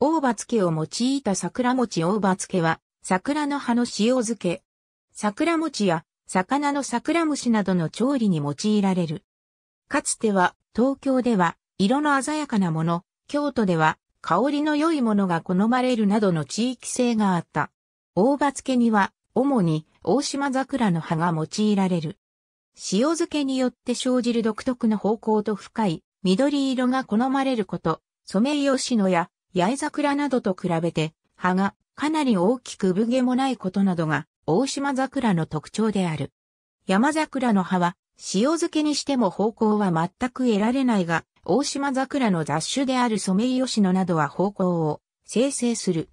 大葉漬けを用いた桜餅大葉漬けは、桜の葉の塩漬け。桜餅や、魚の桜虫などの調理に用いられる。かつては、東京では、色の鮮やかなもの、京都では、香りの良いものが好まれるなどの地域性があった。大葉漬けには、主に、大島桜の葉が用いられる。塩漬けによって生じる独特の方向と深い緑色が好まれること、ソメイヨシノや八重桜などと比べて、葉がかなり大きく産毛もないことなどが、大島桜の特徴である。山桜の葉は、塩漬けにしても方向は全く得られないが、大島桜の雑種であるソメイヨシノなどは方向を生成する。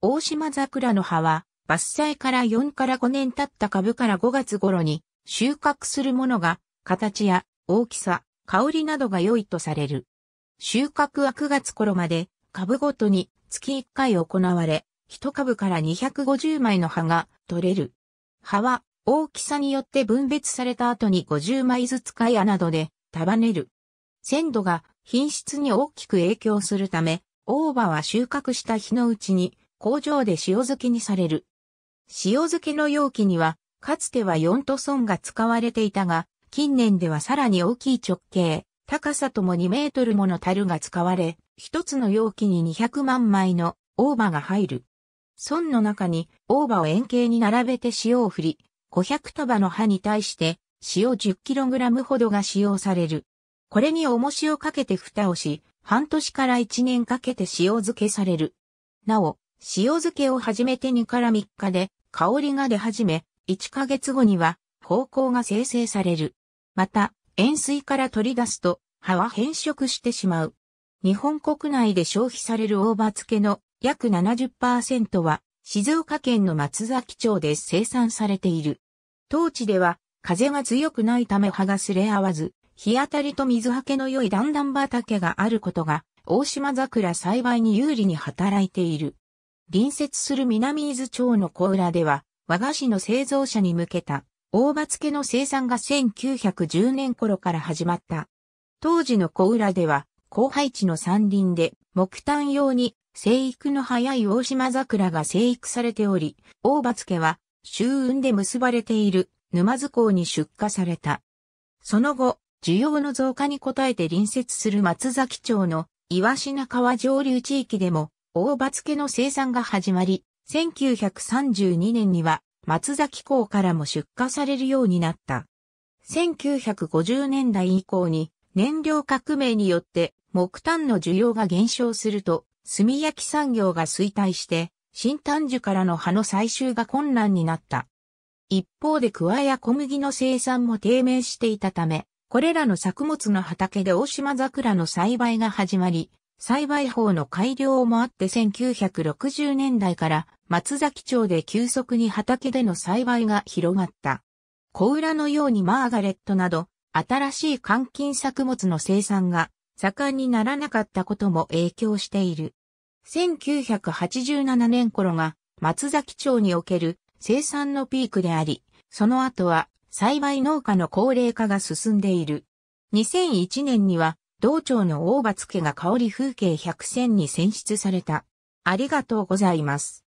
大島桜の葉は、伐採から4から5年経った株から5月頃に収穫するものが、形や大きさ、香りなどが良いとされる。収穫は9月頃まで株ごとに月1回行われ、1株から250枚の葉が取れる。葉は大きさによって分別された後に50枚ずつ貝屋などで束ねる。鮮度が品質に大きく影響するため、大葉は収穫した日のうちに工場で塩漬けにされる。塩漬けの容器には、かつては4トソンが使われていたが、近年ではさらに大きい直径、高さとも2メートルもの樽が使われ、一つの容器に200万枚の大葉が入る。損の中に大葉を円形に並べて塩を振り、500束の葉に対して塩 10kg ほどが使用される。これに重しをかけて蓋をし、半年から1年かけて塩漬けされる。なお、塩漬けを始めて2から3日で香りが出始め、1ヶ月後には方向が生成される。また、塩水から取り出すと葉は変色してしまう。日本国内で消費される大葉漬けの約70%は静岡県の松崎町で生産されている。当地では風が強くないため葉がすれ合わず、日当たりと水はけの良い段々畑があることが、大島桜栽培に有利に働いている。隣接する南伊豆町の小浦では、和菓子の製造者に向けた大葉漬けの生産が1910年頃から始まった。当時の小浦では、荒廃地の山林で、木炭用に生育の早い大島桜が生育されており、大葉付は、周運で結ばれている沼津港に出荷された。その後、需要の増加に応えて隣接する松崎町の岩品川上流地域でも、大葉付の生産が始まり、1932年には松崎港からも出荷されるようになった。1950年代以降に燃料革命によって木炭の需要が減少すると、炭焼き産業が衰退して、新炭樹からの葉の採集が困難になった。一方で桑や小麦の生産も低迷していたため、これらの作物の畑で大島桜の栽培が始まり、栽培法の改良もあって1960年代から松崎町で急速に畑での栽培が広がった。小浦のようにマーガレットなど、新しい換金作物の生産が盛んにならなかったことも影響している。1987年頃が松崎町における生産のピークであり、その後は栽培農家の高齢化が進んでいる。2001年には道町の大罰けが香り風景100選に選出された。ありがとうございます。